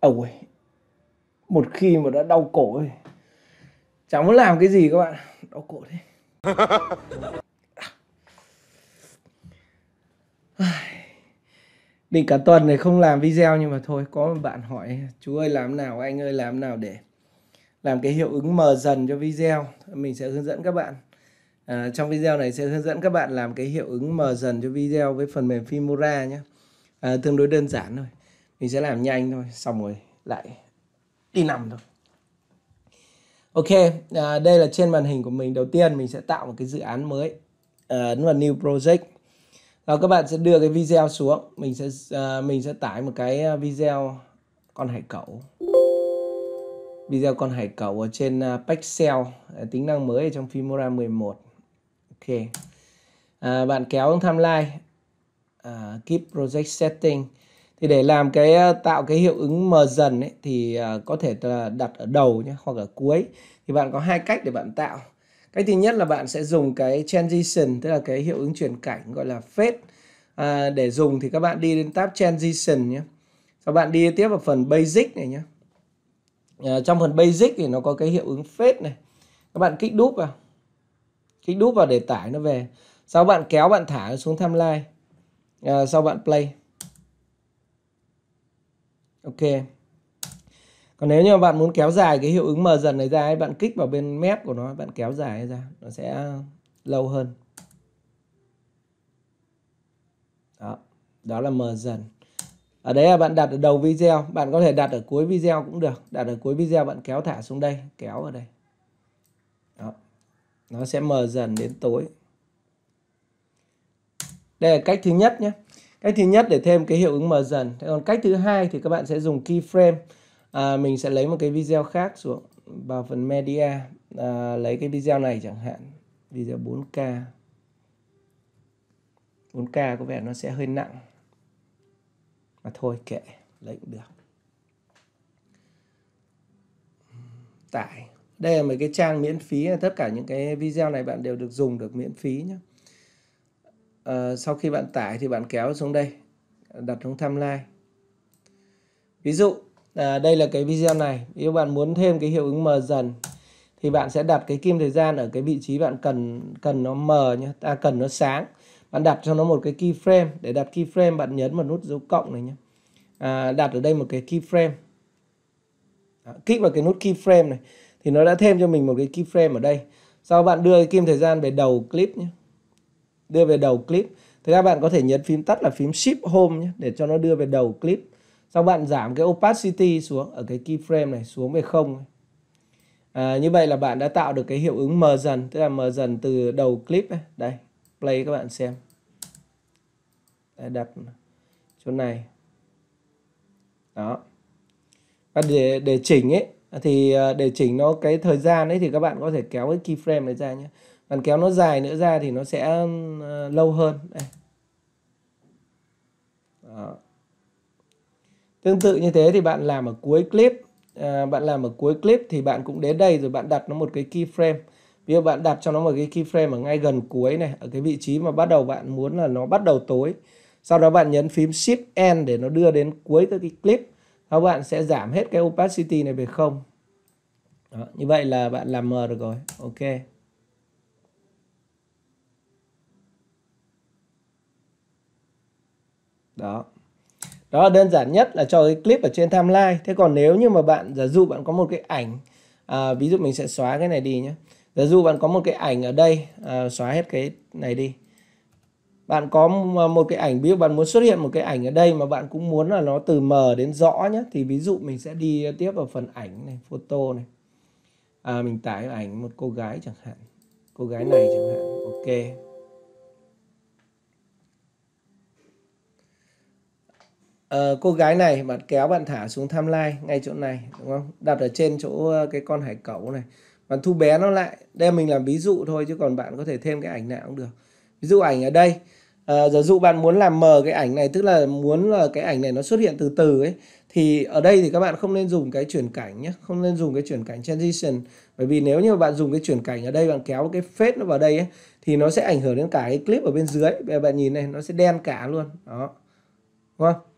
Ông ấy Một khi mà đã đau cổ ấy Chẳng muốn làm cái gì các bạn Đau cổ thế Định cả tuần này không làm video nhưng mà thôi Có một bạn hỏi Chú ơi làm nào anh ơi làm nào để Làm cái hiệu ứng mờ dần cho video Mình sẽ hướng dẫn các bạn à, Trong video này sẽ hướng dẫn các bạn làm cái hiệu ứng mờ dần cho video Với phần mềm Filmora nhé à, tương đối đơn giản thôi mình sẽ làm nhanh thôi xong rồi lại đi nằm thôi ok à, đây là trên màn hình của mình đầu tiên mình sẽ tạo một cái dự án mới à, vào new project rồi các bạn sẽ đưa cái video xuống mình sẽ à, mình sẽ tải một cái à, video con hải cẩu video con hải cẩu ở trên uh, Pexel à, tính năng mới ở trong Filmora 11 ok à, bạn kéo tham lai like à, Keep Project Setting thì để làm cái à, tạo cái hiệu ứng mờ dần ấy, thì à, có thể là đặt ở đầu nhé hoặc ở cuối thì bạn có hai cách để bạn tạo cách thứ nhất là bạn sẽ dùng cái transition tức là cái hiệu ứng chuyển cảnh gọi là fade à, để dùng thì các bạn đi đến tab transition nhé sau bạn đi tiếp vào phần basic này nhé à, trong phần basic thì nó có cái hiệu ứng fade này các bạn kích đúp vào kích đúp vào để tải nó về sau bạn kéo bạn thả nó xuống timeline à, sau bạn play ok còn nếu như bạn muốn kéo dài cái hiệu ứng mờ dần này ra ấy, bạn kích vào bên mép của nó bạn kéo dài ra nó sẽ lâu hơn đó đó là mờ dần ở đấy là bạn đặt ở đầu video bạn có thể đặt ở cuối video cũng được đặt ở cuối video bạn kéo thả xuống đây kéo ở đây đó. nó sẽ mờ dần đến tối đây là cách thứ nhất nhé cách thứ nhất để thêm cái hiệu ứng mờ dần thế còn cách thứ hai thì các bạn sẽ dùng keyframe à, mình sẽ lấy một cái video khác xuống vào phần media à, lấy cái video này chẳng hạn video 4k 4k có vẻ nó sẽ hơi nặng mà thôi kệ lấy cũng được tải đây là mấy cái trang miễn phí tất cả những cái video này bạn đều được dùng được miễn phí nhé à, sau khi bạn tải thì bạn kéo xuống đây đặt xuống timeline ví dụ à, đây là cái video này nếu bạn muốn thêm cái hiệu ứng mờ dần thì bạn sẽ đặt cái kim thời gian ở cái vị trí bạn cần cần nó mờ nhé ta à, cần nó sáng bạn đặt cho nó một cái keyframe để đặt keyframe bạn nhấn vào nút dấu cộng này nhé à, đặt ở đây một cái keyframe kích vào cái nút keyframe này thì nó đã thêm cho mình một cái keyframe ở đây sau bạn đưa cái kim thời gian về đầu clip nhé đưa về đầu clip thì các bạn có thể nhấn phím tắt là phím Shift home nhé, để cho nó đưa về đầu clip Sau bạn giảm cái opacity xuống ở cái keyframe này xuống về không à, như vậy là bạn đã tạo được cái hiệu ứng mờ dần tức là mờ dần từ đầu clip này. đây play các bạn xem đây, đặt chỗ này đó và để để chỉnh ấy thì à, để chỉnh nó cái thời gian ấy thì các bạn có thể kéo cái keyframe này ra nhé còn kéo nó dài nữa ra thì nó sẽ ờ, lâu hơn. Đây. Đó. Tương tự như thế thì bạn làm ở cuối clip. À, bạn làm ở cuối clip thì bạn cũng đến đây rồi bạn đặt nó một cái keyframe. Ví dụ bạn đặt cho nó một cái keyframe ở ngay gần cuối này. Ở cái vị trí mà bắt đầu bạn muốn là nó bắt đầu tối. Sau đó bạn nhấn phím Shift N để nó đưa đến cuối cái clip. Các bạn sẽ giảm hết cái opacity này về không. Đó, như vậy là bạn làm mờ được rồi. Ok. đó đó là đơn giản nhất là cho cái clip ở trên timeline thế còn nếu như mà bạn giả dụ bạn có một cái ảnh à, ví dụ mình sẽ xóa cái này đi nhé giả dụ bạn có một cái ảnh ở đây à, xóa hết cái này đi bạn có à, một cái ảnh ví dụ bạn muốn xuất hiện một cái ảnh ở đây mà bạn cũng muốn là nó từ mờ đến rõ nhé thì ví dụ mình sẽ đi tiếp vào phần ảnh này photo này à, mình tải ảnh một cô gái chẳng hạn cô gái này chẳng hạn ok Ờ, cô gái này mà kéo bạn thả xuống tham lai ngay chỗ này đúng không đặt ở trên chỗ ờ, cái con hải cẩu này bạn thu bé nó lại đây mình làm ví dụ thôi chứ còn bạn có thể thêm cái ảnh nào cũng được ví dụ ảnh ở đây À, giả dụ bạn muốn làm mờ cái ảnh này tức là muốn là cái ảnh này nó xuất hiện từ từ ấy thì ở đây thì các bạn không nên dùng cái chuyển cảnh nhé không nên dùng cái chuyển cảnh transition bởi vì nếu như bạn dùng cái chuyển cảnh ở đây bạn kéo cái phết nó vào đây ấy thì nó sẽ ảnh hưởng đến cả cái clip ở bên dưới Bây giờ bạn nhìn này nó sẽ đen cả luôn đó đúng không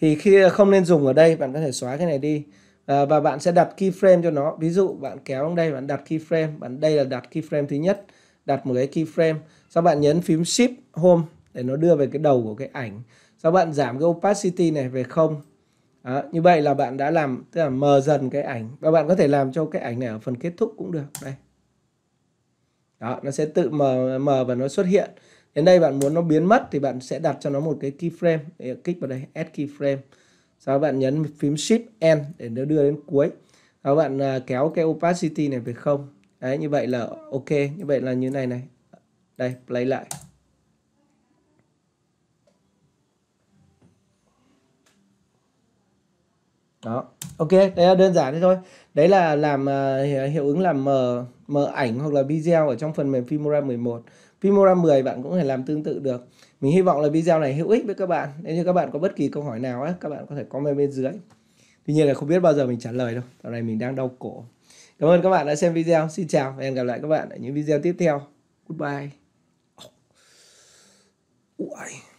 thì khi à, không nên dùng ở đây bạn có thể xóa cái này đi à, và bạn sẽ đặt keyframe cho nó ví dụ bạn kéo ở đây bạn đặt keyframe bạn đây là đặt keyframe thứ nhất đặt một cái keyframe sau bạn nhấn phím shift home để nó đưa về cái đầu của cái ảnh sau bạn giảm cái opacity này về không đó, như vậy là bạn đã làm tức là mờ dần cái ảnh và bạn có thể làm cho cái ảnh này ở phần kết thúc cũng được đây đó nó sẽ tự mờ mờ và nó xuất hiện đến đây bạn muốn nó biến mất thì bạn sẽ đặt cho nó một cái keyframe để kích vào đây add keyframe sau đó bạn nhấn phím shift n để nó đưa đến cuối sau đó bạn à, kéo cái opacity này về không đấy như vậy là ok như vậy là như này này đây play lại đó Ok, đấy là đơn giản thế thôi. Đấy là làm uh, hiệu ứng làm mờ mờ ảnh hoặc là video ở trong phần mềm Filmora 11. Filmora 10 bạn cũng có thể làm tương tự được. Mình hy vọng là video này hữu ích với các bạn. Nếu như các bạn có bất kỳ câu hỏi nào ấy, các bạn có thể comment bên dưới. Tuy nhiên là không biết bao giờ mình trả lời đâu. Dạo này mình đang đau cổ. Cảm ơn các bạn đã xem video. Xin chào và hẹn gặp lại các bạn ở những video tiếp theo. Goodbye. Uầy.